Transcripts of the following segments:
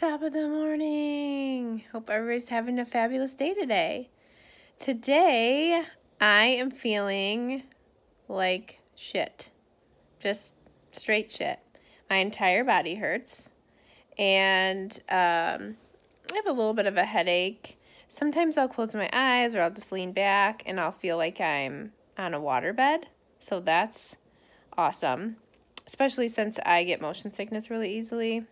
top of the morning. Hope everybody's having a fabulous day today. Today, I am feeling like shit. Just straight shit. My entire body hurts. And um, I have a little bit of a headache. Sometimes I'll close my eyes or I'll just lean back and I'll feel like I'm on a waterbed. So that's awesome, especially since I get motion sickness really easily.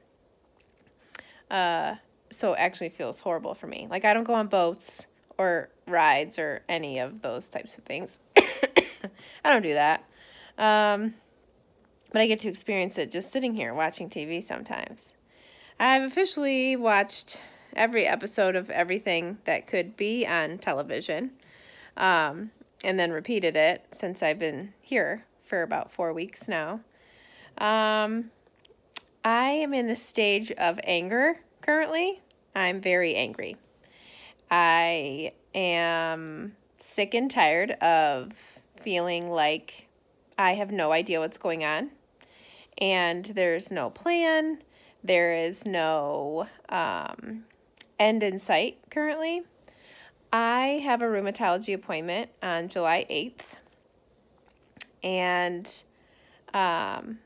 Uh, so it actually feels horrible for me. Like I don't go on boats or rides or any of those types of things. I don't do that. Um, but I get to experience it just sitting here watching TV sometimes. I've officially watched every episode of everything that could be on television um, and then repeated it since I've been here for about four weeks now. Um, I am in the stage of anger currently. I'm very angry. I am sick and tired of feeling like I have no idea what's going on and there's no plan. There is no um, end in sight currently. I have a rheumatology appointment on July 8th. And, um,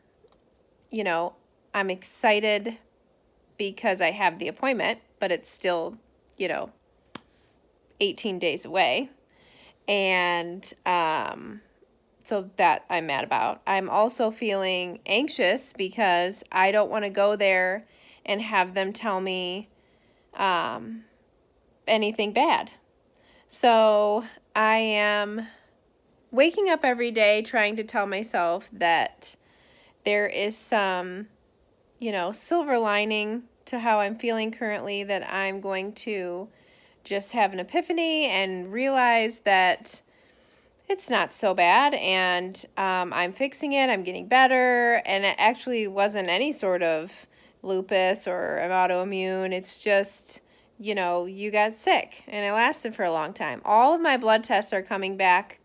you know, I'm excited because I have the appointment, but it's still, you know, 18 days away. And um, so that I'm mad about. I'm also feeling anxious because I don't want to go there and have them tell me um, anything bad. So I am waking up every day trying to tell myself that there is some you know, silver lining to how I'm feeling currently that I'm going to just have an epiphany and realize that it's not so bad and um, I'm fixing it, I'm getting better. And it actually wasn't any sort of lupus or autoimmune. It's just, you know, you got sick and it lasted for a long time. All of my blood tests are coming back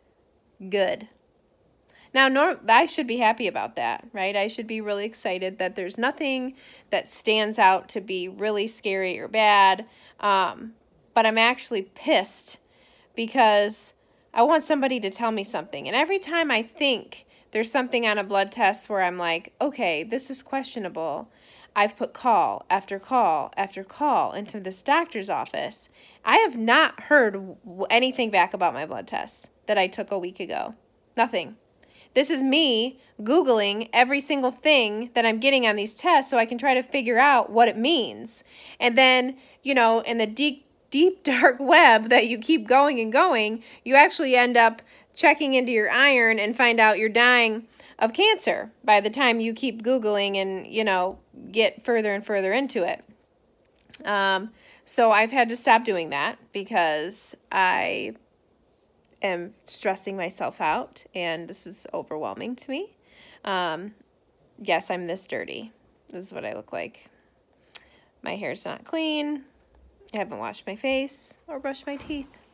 good. Now, norm- I should be happy about that, right? I should be really excited that there's nothing that stands out to be really scary or bad. Um, but I'm actually pissed because I want somebody to tell me something. And every time I think there's something on a blood test where I'm like, okay, this is questionable. I've put call after call after call into this doctor's office. I have not heard anything back about my blood tests that I took a week ago. Nothing. This is me Googling every single thing that I'm getting on these tests so I can try to figure out what it means. And then, you know, in the deep, deep, dark web that you keep going and going, you actually end up checking into your iron and find out you're dying of cancer by the time you keep Googling and, you know, get further and further into it. Um, so I've had to stop doing that because I am stressing myself out and this is overwhelming to me. Um, yes, I'm this dirty. This is what I look like. My hair's not clean. I haven't washed my face or brushed my teeth.